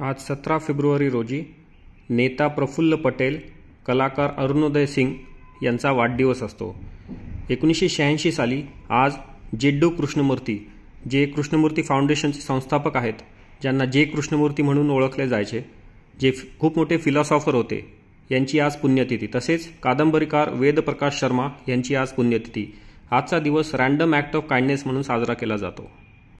आज सतरा फेब्रुवारी रोजी नेता प्रफुल्ल पटेल कलाकार अरुणोदय सिंग यांचा वाढदिवस असतो एकोणीसशे शहाऐंशी साली आज जेड्डू कृष्णमूर्ती जे कृष्णमूर्ती फाउंडेशनचे संस्थापक आहेत ज्यांना जे कृष्णमूर्ती म्हणून ओळखले जायचे जे खूप मोठे फिलॉसॉफर होते यांची आज पुण्यतिथी तसेच कादंबरीकार वेदप्रकाश शर्मा यांची आज पुण्यतिथी आजचा दिवस रँडम ॲक्ट ऑफ काइंडनेस म्हणून साजरा केला जातो